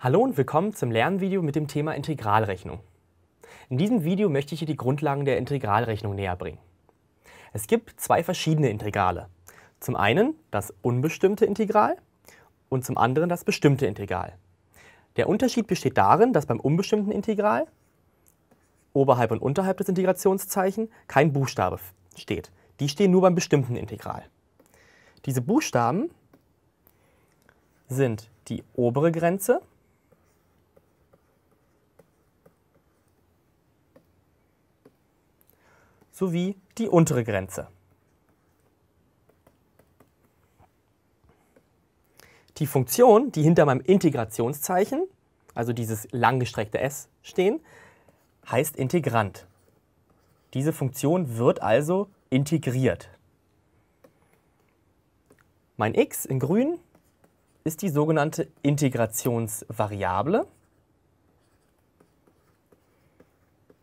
Hallo und willkommen zum Lernvideo mit dem Thema Integralrechnung. In diesem Video möchte ich dir die Grundlagen der Integralrechnung näher bringen. Es gibt zwei verschiedene Integrale. Zum einen das unbestimmte Integral und zum anderen das bestimmte Integral. Der Unterschied besteht darin, dass beim unbestimmten Integral oberhalb und unterhalb des Integrationszeichen kein Buchstabe steht. Die stehen nur beim bestimmten Integral. Diese Buchstaben sind die obere Grenze sowie die untere Grenze. Die Funktion, die hinter meinem Integrationszeichen, also dieses langgestreckte S, stehen, heißt Integrant. Diese Funktion wird also integriert. Mein x in grün ist die sogenannte Integrationsvariable,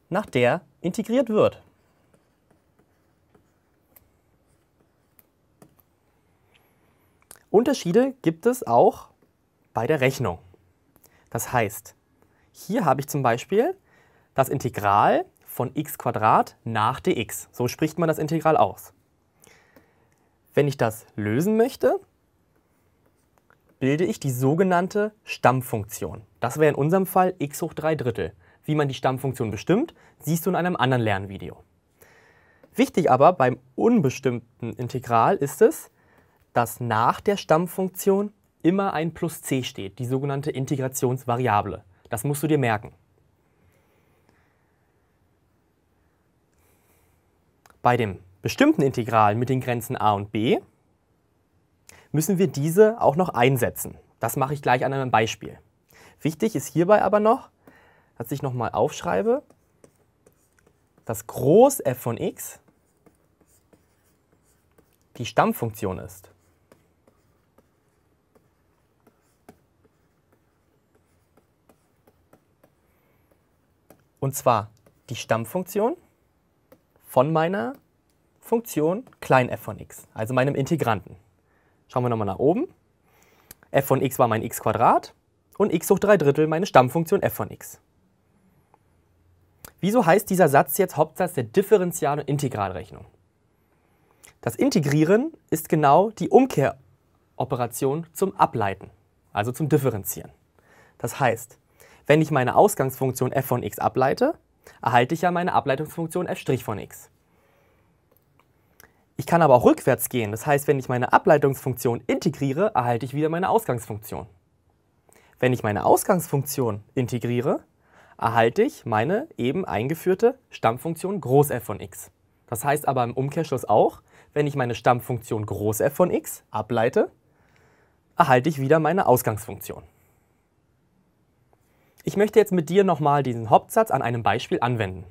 nach der integriert wird. Unterschiede gibt es auch bei der Rechnung. Das heißt, hier habe ich zum Beispiel das Integral von x nach dx. So spricht man das Integral aus. Wenn ich das lösen möchte, bilde ich die sogenannte Stammfunktion. Das wäre in unserem Fall x hoch 3 Drittel. Wie man die Stammfunktion bestimmt, siehst du in einem anderen Lernvideo. Wichtig aber beim unbestimmten Integral ist es, dass nach der Stammfunktion immer ein plus c steht, die sogenannte Integrationsvariable. Das musst du dir merken. Bei dem bestimmten Integral mit den Grenzen a und b müssen wir diese auch noch einsetzen. Das mache ich gleich an einem Beispiel. Wichtig ist hierbei aber noch, dass ich nochmal aufschreibe, dass groß f von x die Stammfunktion ist. Und zwar die Stammfunktion von meiner Funktion klein f von x, also meinem Integranten. Schauen wir nochmal nach oben. f von x war mein x Quadrat und x hoch 3 Drittel meine Stammfunktion f von x. Wieso heißt dieser Satz jetzt Hauptsatz der Differential- und Integralrechnung? Das Integrieren ist genau die Umkehroperation zum Ableiten, also zum Differenzieren. Das heißt, wenn ich meine Ausgangsfunktion f von x ableite, erhalte ich ja meine Ableitungsfunktion f' von x. Ich kann aber auch rückwärts gehen. Das heißt, wenn ich meine Ableitungsfunktion integriere, erhalte ich wieder meine Ausgangsfunktion. Wenn ich meine Ausgangsfunktion integriere, erhalte ich meine eben eingeführte Stammfunktion groß f von x. Das heißt aber im Umkehrschluss auch, wenn ich meine Stammfunktion groß f von x ableite, erhalte ich wieder meine Ausgangsfunktion. Ich möchte jetzt mit dir nochmal diesen Hauptsatz an einem Beispiel anwenden.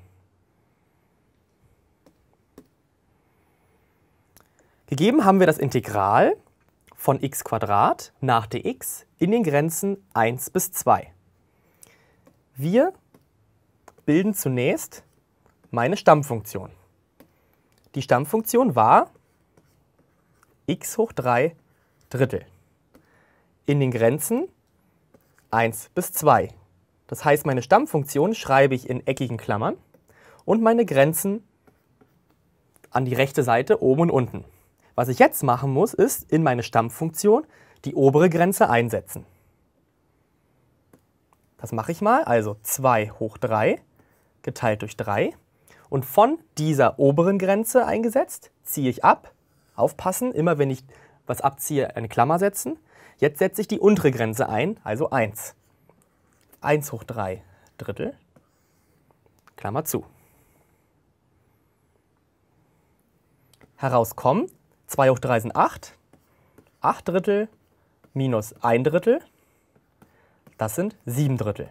Gegeben haben wir das Integral von x nach dx in den Grenzen 1 bis 2. Wir bilden zunächst meine Stammfunktion. Die Stammfunktion war x hoch 3 Drittel in den Grenzen 1 bis 2 das heißt, meine Stammfunktion schreibe ich in eckigen Klammern und meine Grenzen an die rechte Seite oben und unten. Was ich jetzt machen muss, ist in meine Stammfunktion die obere Grenze einsetzen. Das mache ich mal, also 2 hoch 3 geteilt durch 3. Und von dieser oberen Grenze eingesetzt ziehe ich ab. Aufpassen, immer wenn ich was abziehe, eine Klammer setzen. Jetzt setze ich die untere Grenze ein, also 1. 1 hoch 3 Drittel, Klammer zu. Herauskommen 2 hoch 3 sind 8, 8 Drittel minus 1 Drittel, das sind 7 Drittel.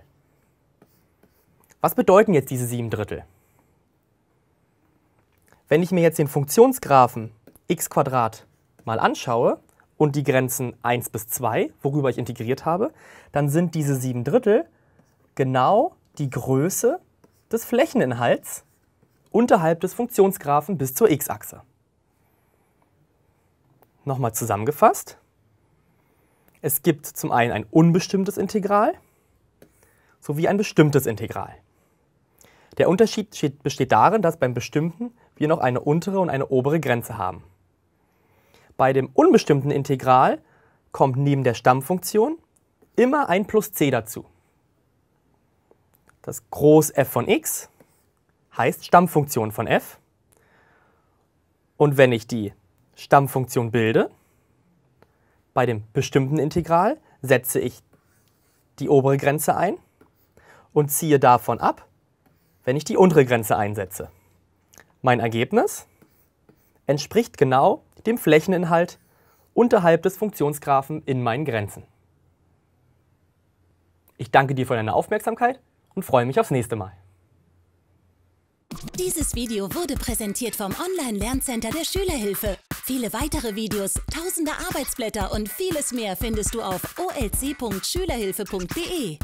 Was bedeuten jetzt diese 7 Drittel? Wenn ich mir jetzt den Funktionsgraphen x mal anschaue und die Grenzen 1 bis 2, worüber ich integriert habe, dann sind diese 7 Drittel genau die Größe des Flächeninhalts unterhalb des Funktionsgraphen bis zur x-Achse. Nochmal zusammengefasst. Es gibt zum einen ein unbestimmtes Integral sowie ein bestimmtes Integral. Der Unterschied besteht darin, dass beim bestimmten wir noch eine untere und eine obere Grenze haben. Bei dem unbestimmten Integral kommt neben der Stammfunktion immer ein plus c dazu. Das Groß f von x heißt Stammfunktion von f. Und wenn ich die Stammfunktion bilde, bei dem bestimmten Integral setze ich die obere Grenze ein und ziehe davon ab, wenn ich die untere Grenze einsetze. Mein Ergebnis entspricht genau dem Flächeninhalt unterhalb des Funktionsgraphen in meinen Grenzen. Ich danke dir für deine Aufmerksamkeit und freue mich aufs nächste Mal. Dieses Video wurde präsentiert vom Online-Lerncenter der Schülerhilfe. Viele weitere Videos, tausende Arbeitsblätter und vieles mehr findest du auf olc.schülerhilfe.de.